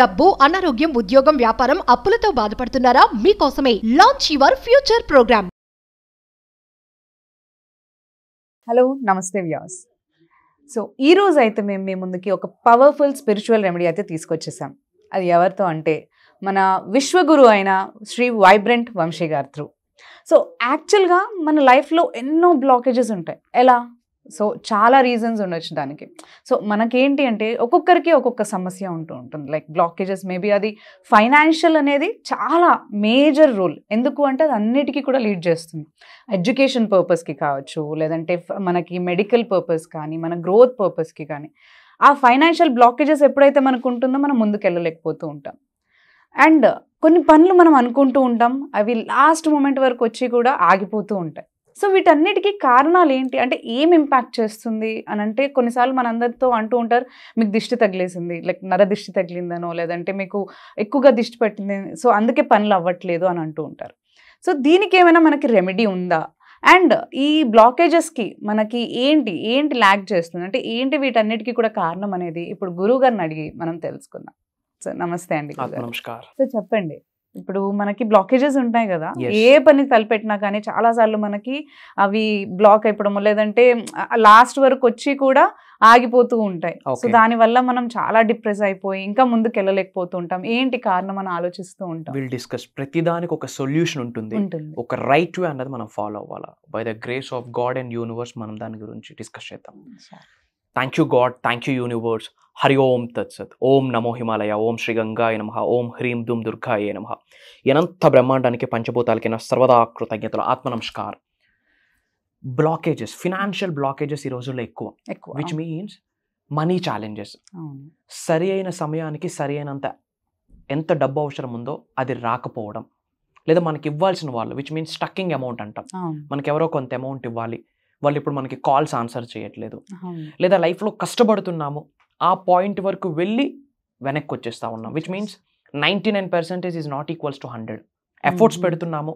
డబ్బు అనారోగ్యం ఉద్యోగం వ్యాపారం అప్పులతో బాధపడుతున్నారా మీకోసమే launch your future program hello నమస్తే వ్యాస్ సో ఈ రోజు అయితే మేము మీ ముందుకి ఒక పవర్ఫుల్ స్పిరిచువల్ రెమెడీ అయితే తీసుకొచ్చేసాం అది ఎవరితో అంటే మన విశ్వగురు అయిన శ్రీ వైబ్రెంట్ వంశీ గారు త్రూ సో యాక్చువల్గా మన లైఫ్లో ఎన్నో బ్లాకేజెస్ ఉంటాయి ఎలా సో చాలా రీజన్స్ ఉండొచ్చు దానికి సో మనకేంటి అంటే ఒక్కొక్కరికి ఒక్కొక్క సమస్య ఉంటూ ఉంటుంది లైక్ బ్లాకేజెస్ మేబీ అది ఫైనాన్షియల్ అనేది చాలా మేజర్ రోల్ ఎందుకు అంటే అది అన్నిటికీ కూడా లీడ్ చేస్తుంది ఎడ్యుకేషన్ పర్పస్కి కావచ్చు లేదంటే మనకి మెడికల్ పర్పస్ కానీ మన గ్రోత్ పర్పస్కి కానీ ఆ ఫైనాన్షియల్ బ్లాకేజెస్ ఎప్పుడైతే మనకు ఉంటుందో మనం ముందుకు వెళ్ళలేకపోతూ ఉంటాం అండ్ కొన్ని పనులు మనం అనుకుంటూ ఉంటాం అవి లాస్ట్ మూమెంట్ వరకు వచ్చి కూడా ఆగిపోతూ ఉంటాయి సో వీటన్నిటికీ కారణాలు ఏంటి అంటే ఏం ఇంపాక్ట్ చేస్తుంది అని అంటే కొన్నిసార్లు మనందరితో అంటూ ఉంటారు మీకు దిష్టి తగిలేసింది లైక్ నర దిష్టి తగిలిందనో లేదంటే మీకు ఎక్కువగా దిష్టి పెట్టింది సో అందుకే పనులు అవ్వట్లేదు అని అంటూ ఉంటారు సో దీనికి ఏమైనా మనకి రెమెడీ ఉందా అండ్ ఈ బ్లాకేజెస్కి మనకి ఏంటి ఏంటి ల్యాక్ చేస్తుంది అంటే ఏంటి వీటన్నిటికీ కూడా కారణం అనేది ఇప్పుడు గురువు గారిని అడిగి మనం తెలుసుకుందాం సో నమస్తే అండి నమస్కారం సో చెప్పండి ఇప్పుడు మనకి బ్లాకేజెస్ ఉంటాయి కదా ఏ పని తలపెట్టినా కానీ చాలా సార్లు మనకి అవి బ్లాక్ అయిపోవడం లేదంటే లాస్ట్ వరకు వచ్చి కూడా ఆగిపోతూ ఉంటాయి సో దానివల్ల మనం చాలా డిప్రెస్ అయిపోయి ఇంకా ముందుకు వెళ్ళలేకపోతూ ఉంటాం ఏంటి కారణం అని ఆలోచిస్తూ ఉంటాం విల్ డిస్కస్ ప్రతిదానికి ఒక సొల్యూషన్ ఉంటుంది ఒక రైట్ వే అన్నది మనం ఫాలో అవ్వాలి by the grace of God and universe మనం దాని గురించి డిస్కస్ చేద్దాం thank you God thank you universe Hari ఓం తత్సత్ ఓం నమో హిమాలయ ఓం శ్రీ గంగాయ నమ ఓం హ్రీం దుమ్ దుర్గాయ నమ ఎనంత బ్రహ్మాండానికి పంచభూతాలకైనా సర్వదా కృతజ్ఞతలు ఆత్మ నమస్కార్ బ్లాకేజెస్ ఫినాన్షియల్ బ్లాకేజెస్ ఈ రోజుల్లో ఎక్కువ ఎక్కువ విచ్ మీన్స్ మనీ ఛాలెంజెస్ సరి అయిన సమయానికి సరి అయినంత ఎంత డబ్బు అవసరం ఉందో అది రాకపోవడం లేదా మనకి ఇవ్వాల్సిన వాళ్ళు విచ్ మీన్స్ స్టక్కింగ్ అమౌంట్ అంటాం మనకి ఎవరో కొంత అమౌంట్ ఇవ్వాలి వాళ్ళు ఇప్పుడు మనకి కాల్స్ ఆన్సర్ చేయట్లేదు లేదా లైఫ్లో కష్టపడుతున్నాము ఆ పాయింట్ వరకు వెళ్ళి వెనక్కి వచ్చేస్తూ ఉన్నాం which means ninety nine percentage is not equals to hundred efforts పెడుతున్నాము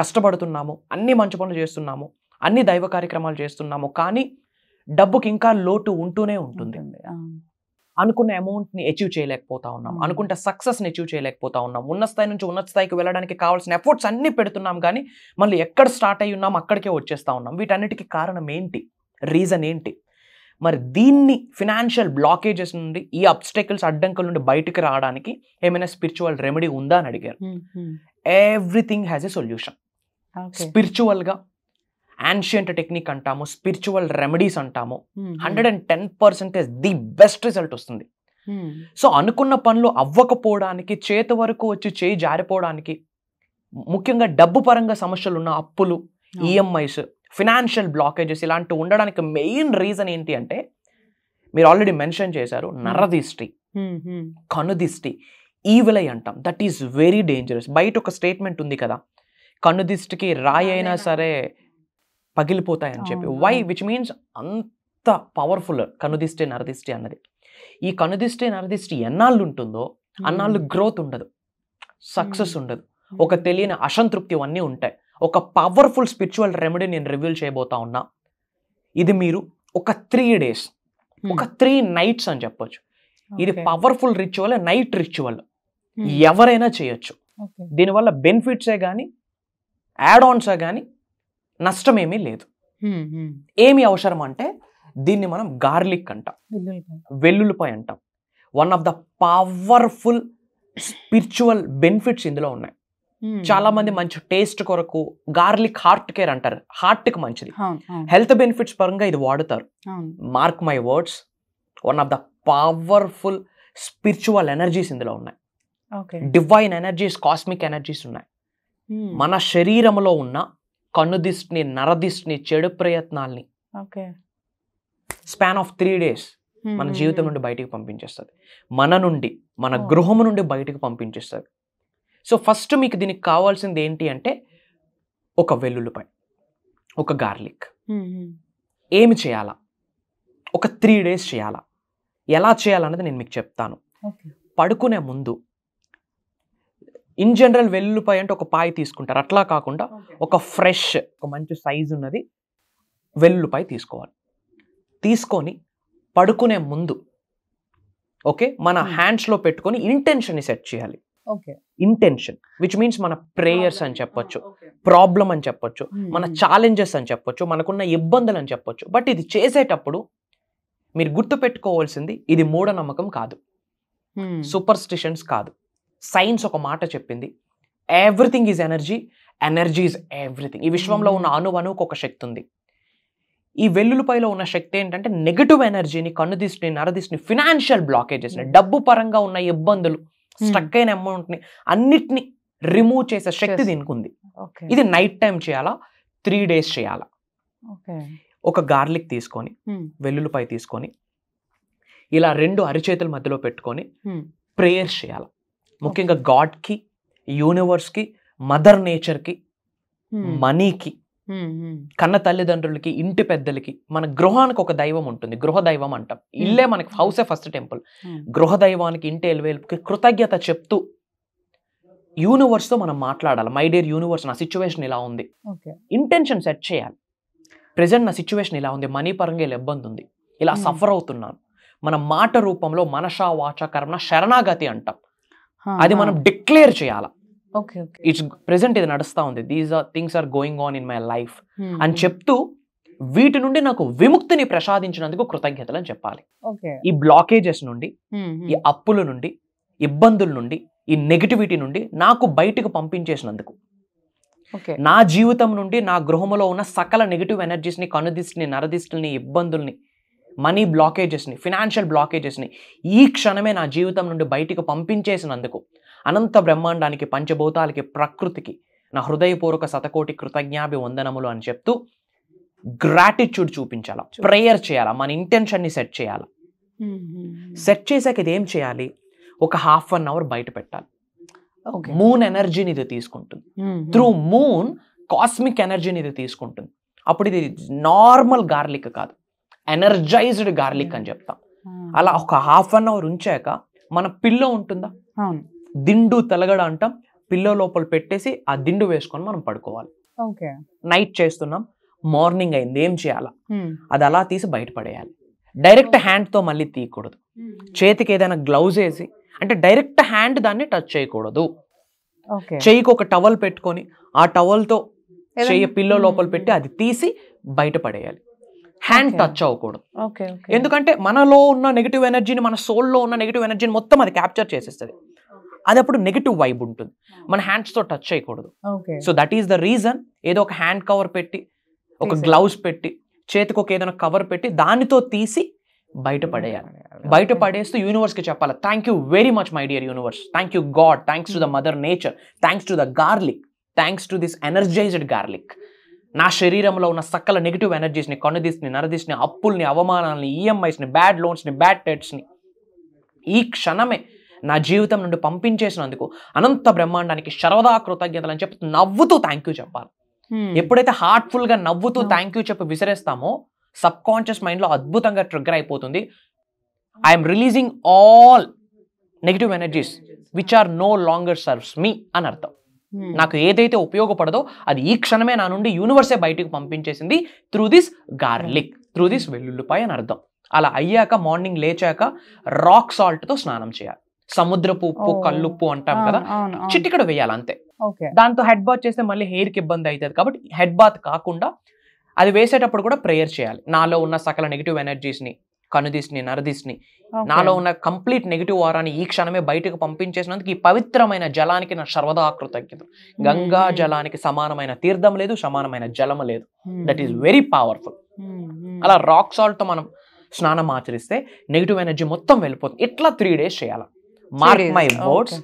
కష్టపడుతున్నాము అన్ని మంచి పనులు చేస్తున్నాము అన్ని దైవ కార్యక్రమాలు చేస్తున్నాము కానీ డబ్బుకి ఇంకా లోటు ఉంటూనే ఉంటుంది అనుకున్న అమౌంట్ని అచీవ్ చేయలేకపోతా ఉన్నాం mm. అనుకుంటే సక్సెస్ని అచీవ్ చేయలేకపోతా ఉన్నాం ఉన్న స్థాయి నుంచి ఉన్నత స్థాయికి వెళ్ళడానికి కావాల్సిన ఎఫర్ట్స్ అన్నీ పెడుతున్నాం కానీ మళ్ళీ ఎక్కడ స్టార్ట్ అయ్యి ఉన్నాం అక్కడికే వచ్చేస్తా ఉన్నాం వీటన్నిటికీ కారణం ఏంటి రీజన్ ఏంటి మరి దీన్ని ఫినాన్షియల్ బ్లాకేజెస్ నుండి ఈ అబ్స్టెకల్స్ అడ్డంకుల నుండి బయటకు రావడానికి ఏమైనా స్పిరిచువల్ రెమెడీ ఉందా అని అడిగారు ఎవ్రీథింగ్ హ్యాస్ ఎ సొల్యూషన్ స్పిరిచువల్గా యాన్షియంట్ టెక్నిక్ అంటాము స్పిరిచువల్ రెమెడీస్ అంటాము hundred and ten percentage the best result వస్తుంది సో అనుకున్న పనులు అవ్వకపోవడానికి చేతి వరకు వచ్చి చేయి జారిపోవడానికి ముఖ్యంగా డబ్బు పరంగా సమస్యలు ఉన్న అప్పులు ఈఎంఐస్ ఫినాన్షియల్ బ్లాకేజెస్ ఇలాంటివి ఉండడానికి మెయిన్ రీజన్ ఏంటి అంటే మీరు ఆల్రెడీ మెన్షన్ చేశారు నరదిష్టి కనుదిష్టి ఈవిలై అంటాం దట్ ఈస్ వెరీ డేంజరస్ బయట ఒక స్టేట్మెంట్ ఉంది కదా కనుదిష్టికి రాయి అయినా సరే పగిలిపోతాయని చెప్పి వై విచ్ మీన్స్ అంత పవర్ఫుల్ కనుదిష్టి నరదిష్టి అన్నది ఈ కనుదిష్టి నరదిష్టి ఎన్నాళ్ళు ఉంటుందో అన్నాళ్ళు గ్రోత్ ఉండదు సక్సెస్ ఉండదు ఒక తెలియని అసంతృప్తి అన్నీ ఉంటాయి ఒక పవర్ఫుల్ స్పిరిచువల్ రెమెడీ నేను రివ్యూల్ చేయబోతా ఉన్నా ఇది మీరు ఒక త్రీ డేస్ hmm. ఒక త్రీ నైట్స్ అని చెప్పొచ్చు ఇది పవర్ఫుల్ రిచువల్ నైట్ రిచువల్ ఎవరైనా చేయొచ్చు దీనివల్ల బెనిఫిట్సే కానీ యాడ్ ఆన్సే కానీ నష్టం లేదు hmm, hmm. ఏమి అవసరం అంటే దీన్ని మనం గార్లిక్ అంటాం వెల్లుల్లిపాయ అంటాం one of the powerful spiritual benefits ఇందులో ఉన్నాయి చాలా మంది మంచి టేస్ట్ కొరకు గార్లిక్ హార్ట్ కేర్ అంటారు హార్ట్ కి మంచిది హెల్త్ బెనిఫిట్స్ పరంగా ఇది వాడుతారు mark my words one of the powerful spiritual energies ఇందులో ఉన్నాయి డివైన్ ఎనర్జీస్ కాస్మిక్ ఎనర్జీస్ ఉన్నాయి మన శరీరంలో ఉన్న దిష్టిని నరదిష్టిని చెడు ప్రయత్నాల్ని స్పాన్ ఆఫ్ త్రీ డేస్ మన జీవితం నుండి బయటికి పంపించేస్తుంది మన నుండి మన గృహం నుండి బయటికి పంపించేస్తుంది సో ఫస్ట్ మీకు దీనికి కావాల్సింది ఏంటి అంటే ఒక వెల్లుల్లిపాయ ఒక గార్లిక్ ఏమి చేయాలా ఒక త్రీ డేస్ చేయాలా ఎలా చేయాలన్నది నేను మీకు చెప్తాను పడుకునే ముందు ఇన్ జనరల్ వెల్లుల్లిపాయ అంటే ఒక పాయ తీసుకుంటారు అట్లా కాకుండా ఒక ఫ్రెష్ ఒక మంచి సైజు ఉన్నది వెల్లుల్లిపాయ తీసుకోవాలి తీసుకొని పడుకునే ముందు ఓకే మన హ్యాండ్స్లో పెట్టుకొని ఇంటెన్షన్ని సెట్ చేయాలి ఇంటెన్షన్ విచ్ మీన్స్ మన ప్రేయర్స్ అని చెప్పొచ్చు ప్రాబ్లం ah, అని చెప్పొచ్చు hmm, మన ఛాలెంజెస్ hmm. అని చెప్పొచ్చు మనకున్న ఇబ్బందులు అని చెప్పొచ్చు బట్ ఇది చేసేటప్పుడు మీరు గుర్తు పెట్టుకోవాల్సింది ఇది మూఢనమ్మకం కాదు సూపర్ hmm. స్టిషన్స్ కాదు సైన్స్ ఒక మాట చెప్పింది everything is energy energy is everything ఈ విశ్వంలో ఉన్న అణువణువుకు ఒక శక్తి ఉంది ఈ వెల్లులపైలో ఉన్న శక్తి ఏంటంటే నెగిటివ్ ఎనర్జీని కన్ను దిష్టిని నరదిష్టిని ఫినాన్షియల్ బ్లాకేజెస్ని డబ్బు పరంగా ఉన్న ఇబ్బందులు Hmm. స్ట్రక్ అయిన అమౌంట్ని అన్నిటిని రిమూవ్ చేసే శక్తి దీనికి ఉంది ఇది నైట్ టైం చేయాలా త్రీ డేస్ చేయాలా ఒక గార్లిక్ తీసుకొని hmm. వెల్లుల్లిపై తీసుకొని ఇలా రెండు అరిచేతుల మధ్యలో పెట్టుకొని hmm. ప్రేయర్స్ చేయాలి ముఖ్యంగా గాడ్కి యూనివర్స్కి మదర్ నేచర్కి మనీకి కన్న తల్లిదండ్రులకి ఇంటి పెద్దలకి మన గృహానికి ఒక దైవం ఉంటుంది గృహ దైవం అంటాం ఇల్లే మనకి హౌస్ ఏ ఫస్ట్ టెంపుల్ గృహ దైవానికి ఇంటి ఎలువేలుపుకి కృతజ్ఞత చెప్తూ యూనివర్స్తో మనం మాట్లాడాలి మై డియర్ యూనివర్స్ నా సిచ్యువేషన్ ఇలా ఉంది ఇంటెన్షన్ సెట్ చేయాలి ప్రజెంట్ నా సిచ్యువేషన్ ఇలా ఉంది మనీ పరంగా ఇలా ఇబ్బంది ఉంది ఇలా సఫర్ అవుతున్నాను మన మాట రూపంలో మనషా వాచ కర్మ శరణాగతి అంటాం అది మనం డిక్లేర్ చేయాలి ఓకే ఇట్స్ ప్రెసెంట్ ఇది నడుస్తూ ఉంది these are things are going on in my life అని చెప్తూ వీటి నుండి నాకు విముక్తిని ప్రసాదించినందుకు కృతజ్ఞతలు అని చెప్పాలి ఈ బ్లాకేజెస్ నుండి hmm, hmm. ఈ అప్పుల నుండి ఇబ్బందుల నుండి ఈ నెగిటివిటీ నుండి నాకు బయటకు పంపించేసినందుకు నా జీవితం నుండి నా గృహంలో ఉన్న సకల నెగిటివ్ ఎనర్జీస్ని కనుదిష్టిని నరదిష్టిని ఇబ్బందుల్ని మనీ బ్లాకేజెస్ని ఫినాన్షియల్ బ్లాకేజెస్ని ఈ క్షణమే నా జీవితం నుండి బయటకు పంపించేసినందుకు అనంత బ్రహ్మాండానికి పంచభూతాలకి ప్రకృతికి నా హృదయపూర్వక శతకోటి కృతజ్ఞాభి వందనములు అని చెప్తూ గ్రాటిట్యూడ్ చూపించాలా ప్రేయర్ చేయాలా మన ఇంటెన్షన్ని సెట్ చేయాలా సెట్ చేసాక ఇది ఏం చేయాలి ఒక హాఫ్ అన్ అవర్ బయట పెట్టాలి మూన్ ఎనర్జీని ఇది తీసుకుంటుంది త్రూ మూన్ కాస్మిక్ ఎనర్జీని ఇది తీసుకుంటుంది అప్పుడు ఇది నార్మల్ గార్లిక్ కాదు ఎనర్జైజ్డ్ గార్లిక్ అని చెప్తాం అలా ఒక హాఫ్ అన్ అవర్ ఉంచాక మన పిల్లో ఉంటుందా దిండు తలగడ అంటాం పిల్లో లోపల పెట్టేసి ఆ దిండు వేసుకొని మనం పడుకోవాలి ఓకే నైట్ చేస్తున్నాం మార్నింగ్ అయింది ఏం చేయాలా అది అలా తీసి బయటపడేయాలి డైరెక్ట్ హ్యాండ్తో మళ్ళీ తీయకూడదు చేతికి ఏదైనా గ్లౌజ్ వేసి అంటే డైరెక్ట్ హ్యాండ్ దాన్ని టచ్ చేయకూడదు చెయ్యికి ఒక టవల్ పెట్టుకొని ఆ టవల్తో చెయ్యి పిల్లో లోపల పెట్టి అది తీసి బయటపడేయాలి హ్యాండ్ టచ్ అవ్వకూడదు ఎందుకంటే మనలో ఉన్న నెగిటివ్ ఎనర్జీని మన సోల్లో ఉన్న నెగిటివ్ ఎనర్జీని మొత్తం అది క్యాప్చర్ చేసేస్తుంది అది అప్పుడు నెగిటివ్ వైబ్ ఉంటుంది మన హ్యాండ్స్ తో టచ్ చేయకూడదు so that is the reason ఏదో ఒక హ్యాండ్ కవర్ పెట్టి ఒక గ్లౌస్ పెట్టి చేతికి ఒక ఏదైనా కవర్ పెట్టి దానితో తీసి బయట పడేయాలి బయట పడేస్తూ కి చెప్పాలి thank you very much my dear universe thank you God thanks to the mother nature thanks to the garlic thanks to this energized garlic నా శరీరంలో ఉన్న సకల నెగిటివ్ ఎనర్జీస్ని కొనదీస్ని నరదీస్ని అప్పుల్ని అవమానాలని ఈఎంఐస్ని బ్యాడ్ లోన్స్ని బ్యాడ్ డెట్స్ని ఈ క్షణమే నా జీవితం నుండి పంపించేసినందుకు అనంత బ్రహ్మాండానికి శరదా కృతజ్ఞతలు అని చెప్పి నవ్వుతూ థ్యాంక్ యూ చెప్పాలి hmm. ఎప్పుడైతే హార్ట్ఫుల్గా నవ్వుతూ థ్యాంక్ hmm. యూ చెప్పి విసిరేస్తామో సబ్ కాన్షియస్ మైండ్లో అద్భుతంగా ట్రిగ్గర్ అయిపోతుంది I'm releasing all negative energies which are no longer serves me అని అర్థం hmm. నాకు ఏదైతే ఉపయోగపడదో అది ఈ క్షణమే నా నుండి యూనివర్సే బయటకు పంపించేసింది through this garlic through this వెల్లుల్లిపాయ అని అర్థం అలా అయ్యాక మార్నింగ్ లేచాక రాక్ సాల్ట్తో స్నానం చేయాలి సముద్రపు ఉప్పు కల్లుప్పు అంటాం కదా చిటికడ వేయాలి అంతే దాంతో హెడ్ బాత్ చేస్తే మళ్ళీ హెయిర్ కి ఇబ్బంది అవుతుంది కాబట్టి హెడ్ బాత్ కాకుండా అది వేసేటప్పుడు కూడా ప్రేయర్ చేయాలి నాలో ఉన్న సకల నెగిటివ్ ఎనర్జీస్ ని కనుదీస్ని నరదీస్ని నాలో ఉన్న కంప్లీట్ నెగిటివ్ వారాన్ని ఈ క్షణమే బయటకు పంపించేసినందుకు ఈ పవిత్రమైన జలానికి నా సర్వదా గంగా జలానికి సమానమైన తీర్థం లేదు సమానమైన జలం లేదు దట్ ఈస్ వెరీ పవర్ఫుల్ అలా రాక్ సాల్ట్ తో మనం స్నానం ఆచరిస్తే నెగిటివ్ ఎనర్జీ మొత్తం వెళ్ళిపోతుంది ఇట్లా త్రీ డేస్ చేయాలి mark my words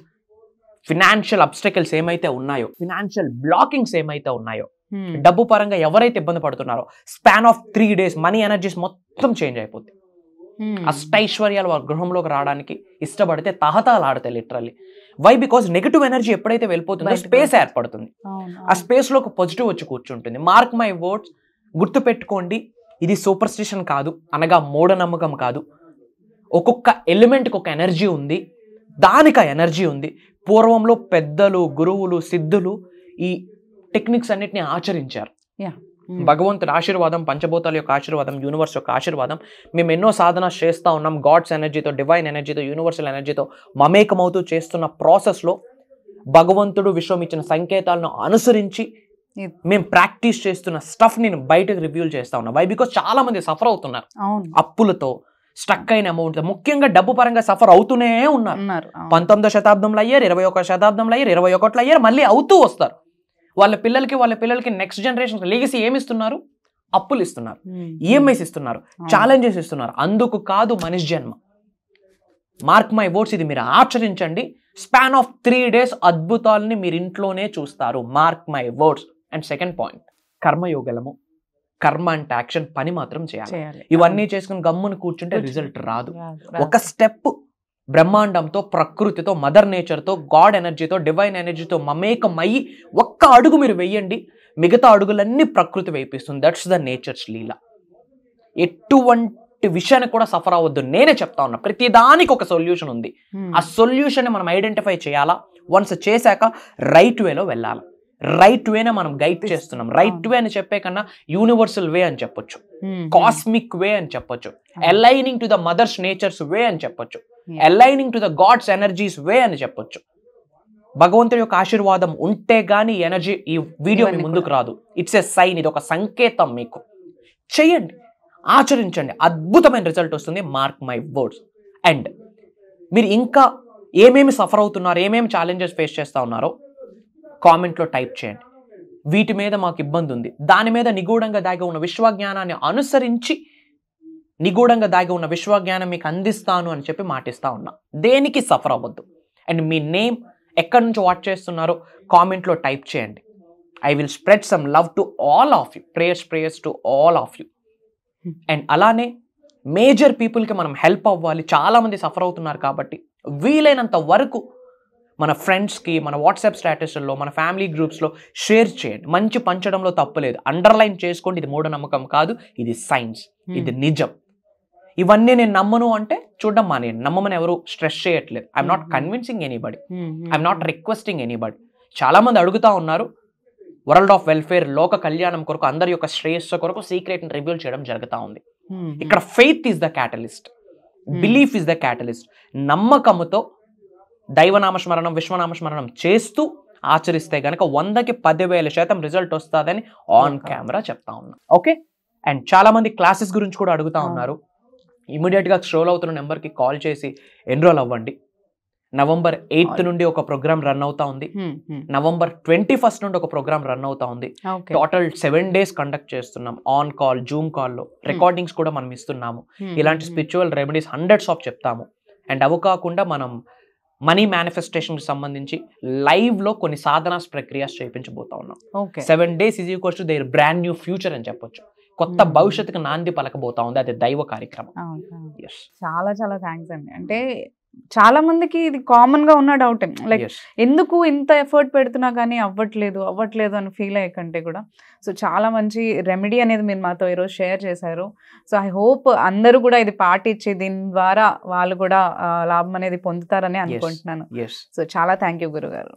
financial obstacles ఏమైతే ఉన్నాయో ఫినాన్షియల్ బ్లాకింగ్స్ ఏమైతే ఉన్నాయో hmm. డబ్బు పరంగా ఎవరైతే ఇబ్బంది పడుతున్నారో span of three days money energies మొత్తం చేంజ్ అయిపోతుంది hmm. అష్టైశ్వర్యాలు వాళ్ళ గృహంలోకి రావడానికి ఇష్టపడితే తహతాలు ఆడతాయి literally why because negative energy ఎప్పుడైతే వెళ్ళిపోతుందో స్పేస్ ఏర్పడుతుంది ఆ స్పేస్ లో పాజిటివ్ వచ్చి కూర్చుంటుంది మార్క్ మై వర్డ్స్ గుర్తుపెట్టుకోండి ఇది సూపర్ స్టిషన్ కాదు అనగా మూఢనమ్మకం కాదు ఒక్కొక్క ఎలిమెంట్కి ఒక ఎనర్జీ ఉంది దానికి ఆ ఎనర్జీ ఉంది పూర్వంలో పెద్దలు గురువులు సిద్ధులు ఈ టెక్నిక్స్ అన్నిటిని ఆచరించారు భగవంతుడి ఆశీర్వాదం పంచభూతాల యొక్క ఆశీర్వాదం యూనివర్స్ యొక్క ఆశీర్వాదం మేము ఎన్నో సాధన చేస్తూ ఉన్నాం గాడ్స్ ఎనర్జీతో డివైన్ ఎనర్జీతో యూనివర్సల్ ఎనర్జీతో మమేకమవుతూ చేస్తున్న ప్రాసెస్లో భగవంతుడు విశ్వం ఇచ్చిన సంకేతాలను అనుసరించి మేము ప్రాక్టీస్ చేస్తున్న స్టఫ్ నేను బయటకు రివ్యూల్ చేస్తా ఉన్నా వై బికాస్ చాలా మంది సఫర్ అవుతున్నారు అప్పులతో స్టక్ అయిన అమౌంట్ ముఖ్యంగా డబ్బు పరంగా సఫర్ అవుతూనే ఉన్నారు పంతొమ్మిదో శతాబ్దంలో అయ్యారు ఇరవై ఒక శతాబ్దంలో అయ్యారు ఇరవై ఒకటిలో అయ్యారు మళ్ళీ అవుతూ వస్తారు వాళ్ళ పిల్లలకి వాళ్ళ పిల్లలకి నెక్స్ట్ జనరేషన్ లీగసీ ఏమి ఇస్తున్నారు అప్పులు ఇస్తున్నారు ఈఎంఐస్ e ఇస్తున్నారు ఛాలెంజెస్ ఇస్తున్నారు అందుకు కాదు మనిషి జన్మ మార్క్ మై వర్డ్స్ ఇది మీరు ఆచరించండి స్పాన్ ఆఫ్ త్రీ డేస్ అద్భుతాలని మీరు ఇంట్లోనే చూస్తారు mark my words and second point కర్మయోగలము కర్మ అంటే యాక్షన్ పని మాత్రం చేయాలి ఇవన్నీ చేసుకుని గమ్మును కూర్చుంటే రిజల్ట్ రాదు ఒక స్టెప్ బ్రహ్మాండంతో ప్రకృతితో మదర్ నేచర్తో గాడ్ ఎనర్జీతో డివైన్ ఎనర్జీతో మమేకమయ్యి ఒక్క అడుగు మీరు వెయ్యండి మిగతా అడుగులన్నీ ప్రకృతి వేయిస్తుంది దట్స్ ద నేచర్స్ లీల ఎటువంటి విషయాన్ని కూడా సఫర్ అవ్వద్దు నేనే చెప్తా ఉన్నా ప్రతిదానికి ఒక సొల్యూషన్ ఉంది ఆ సొల్యూషన్ మనం ఐడెంటిఫై చేయాలా వన్స్ చేశాక రైట్ వేలో వెళ్ళాలి రైట్ వేనే మనం గైడ్ చేస్తున్నాం రైట్ వే అని చెప్పే కన్నా యూనివర్సల్ వే అని చెప్పొచ్చు కాస్మిక్ hmm. వే అని చెప్పొచ్చు aligning to the mother's nature's way అని చెప్పొచ్చు aligning to the God's energies way అని చెప్పొచ్చు భగవంతుడి యొక్క ఆశీర్వాదం ఉంటే గానీ ఎనర్జీ ఈ వీడియో ముందుకు రాదు ఇట్స్ ఎ సైన్ ఇది ఒక సంకేతం మీకు చేయండి ఆచరించండి అద్భుతమైన రిజల్ట్ వస్తుంది మార్క్ మై వర్డ్స్ అండ్ మీరు ఇంకా ఏమేమి సఫర్ అవుతున్నారు ఏమేమి ఛాలెంజెస్ ఫేస్ చేస్తూ ఉన్నారో కామెంట్లో టైప్ చేయండి వీటి మీద మాకు ఇబ్బంది ఉంది దాని మీద నిగూఢంగా దాగి ఉన్న విశ్వజ్ఞానాన్ని అనుసరించి నిగూఢంగా దాగి ఉన్న విశ్వజ్ఞానం మీకు అందిస్తాను అని చెప్పి మాటిస్తా ఉన్నా దేనికి సఫర్ అవ్వద్దు అండ్ మీ నేమ్ ఎక్కడి నుంచి వాచ్ చేస్తున్నారో కామెంట్లో టైప్ చేయండి I will spread some love to all of you prayers prayers to all of you and అలానే మేజర్ పీపుల్కి మనం హెల్ప్ అవ్వాలి చాలామంది సఫర్ అవుతున్నారు కాబట్టి వీలైనంత వరకు మన ఫ్రెండ్స్కి మన వాట్సాప్ స్టేటస్లో మన ఫ్యామిలీ గ్రూప్స్లో షేర్ చేయండి మంచి పంచడంలో తప్పలేదు అండర్లైన్ చేసుకోండి ఇది మూఢనమ్మకం కాదు ఇది సైన్స్ hmm. ఇది నిజం ఇవన్నీ నేను నమ్మను అంటే చూడడం నేను నమ్మమని ఎవరు స్ట్రెస్ చేయట్లేదు I'm not convincing anybody I'm not requesting anybody చాలామంది అడుగుతూ ఉన్నారు వరల్డ్ ఆఫ్ వెల్ఫేర్ లోక కళ్యాణం కొరకు అందరి యొక్క శ్రేయస్సు కొరకు సీక్రెట్ని రివ్యూల్ చేయడం జరుగుతూ ఉంది hmm, hmm. ఇక్కడ faith is the catalyst belief is the catalyst నమ్మకముతో దైవనామస్మరణం విశ్వనామస్మరణం చేస్తూ ఆచరిస్తే గనక వందకి పదివేల శాతం రిజల్ట్ వస్తుందని ఆన్ కెమెరా చెప్తా ఉన్నా ఓకే అండ్ చాలామంది క్లాసెస్ గురించి కూడా అడుగుతా ఉన్నారు గా స్ట్రోల్ అవుతున్న నెంబర్కి కాల్ చేసి ఎన్రోల్ అవ్వండి నవంబర్ ఎయిత్ నుండి ఒక ప్రోగ్రామ్ రన్ అవుతా ఉంది నవంబర్ ట్వంటీ ఫస్ట్ నుండి ఒక ప్రోగ్రామ్ రన్ అవుతా ఉంది టోటల్ సెవెన్ డేస్ కండక్ట్ చేస్తున్నాం ఆన్ కాల్ జూమ్ కాల్లో రికార్డింగ్స్ కూడా మనం ఇస్తున్నాము ఇలాంటి స్పిరిచువల్ రెమెడీస్ హండ్రెడ్స్ ఆఫ్ చెప్తాము అండ్ అవి కాకుండా మనం మనీ కి సంబంధించి లైవ్ లో కొన్ని సాధన ప్రక్రియస్ చేయించబోతా ఉన్నాం seven days is equals to their brand new future అని చెప్పొచ్చు కొత్త hmm. భవిష్యత్తుకు నాంది పలకబోతా ఉంది అది దైవ కార్యక్రమం చాలా చాలా థ్యాంక్స్ అండి అంటే చాలా మందికి ఇది కామన్ గా ఉన్న డౌట్ లైక్ ఎందుకు ఇంత ఎఫర్ట్ పెడుతున్నా కానీ అవ్వట్లేదు అవ్వట్లేదు అని ఫీల్ అయ్యే కంటే కూడా సో చాలా మంచి రెమెడీ అనేది మీరు మాతో ఈరోజు షేర్ చేశారు సో ఐ హోప్ అందరూ కూడా ఇది పాటించి దీని ద్వారా వాళ్ళు కూడా లాభం అనేది పొందుతారని అనుకుంటున్నాను సో చాలా థ్యాంక్ యూ గురుగారు